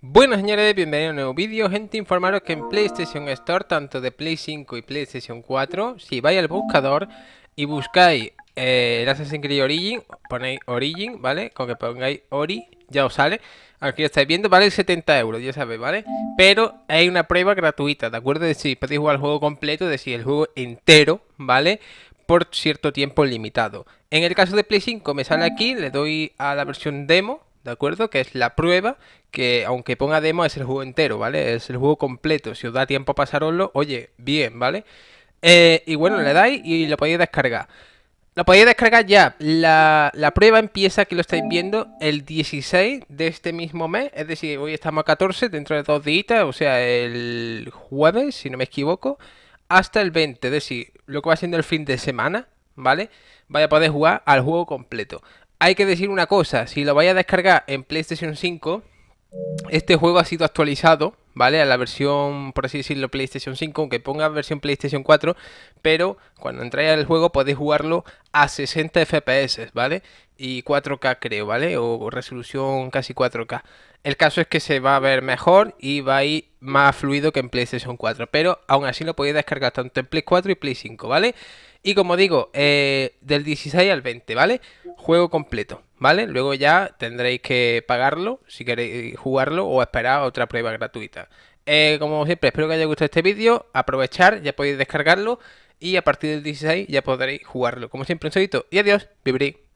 Buenas señores, bienvenidos a un nuevo vídeo. Gente, informaros que en PlayStation Store, tanto de Play 5 y PlayStation 4, si vais al buscador y buscáis eh, el Assassin's Creed Origin, ponéis Origin, ¿vale? Con que pongáis Ori, ya os sale. Aquí lo estáis viendo, vale 70 euros, ya sabéis, ¿vale? Pero hay una prueba gratuita, ¿de acuerdo? De si podéis jugar el juego completo, de decir, el juego entero, ¿vale? Por cierto tiempo limitado. En el caso de Playstation 5 me sale aquí, le doy a la versión demo, ¿de acuerdo? Que es la prueba que, aunque ponga demo, es el juego entero, ¿vale? Es el juego completo. Si os da tiempo a pasaroslo, oye, bien, ¿vale? Eh, y bueno, le dais y lo podéis descargar. Lo podéis descargar ya. La, prueba empieza, que lo estáis viendo, el 16 de este mismo mes. Es decir, hoy estamos a 14, dentro de dos días, o sea, el jueves, si no me equivoco, hasta el 20. Es decir, lo que va siendo el fin de semana, ¿vale? Vaya a poder jugar al juego completo hay que decir una cosa, si lo vais a descargar en PlayStation 5, este juego ha sido actualizado, ¿vale? A la versión, por así decirlo, PlayStation 5, aunque ponga versión PlayStation 4, pero cuando entráis al juego podéis jugarlo a 60 FPS, ¿vale? Y 4K creo, ¿vale? o resolución casi 4K. El caso es que se va a ver mejor y va a ir más fluido que en PlayStation 4, pero aún así lo podéis descargar tanto en Play 4 y Play 5, ¿vale? Y como digo, eh, del 16 al 20, ¿vale? Juego completo, ¿vale? Luego ya tendréis que pagarlo si queréis jugarlo o esperar otra prueba gratuita. Eh, como siempre, espero que haya gustado este vídeo, aprovechar, ya podéis descargarlo y a partir del 16 ya podréis jugarlo. Como siempre, un saludito y adiós, viviréis.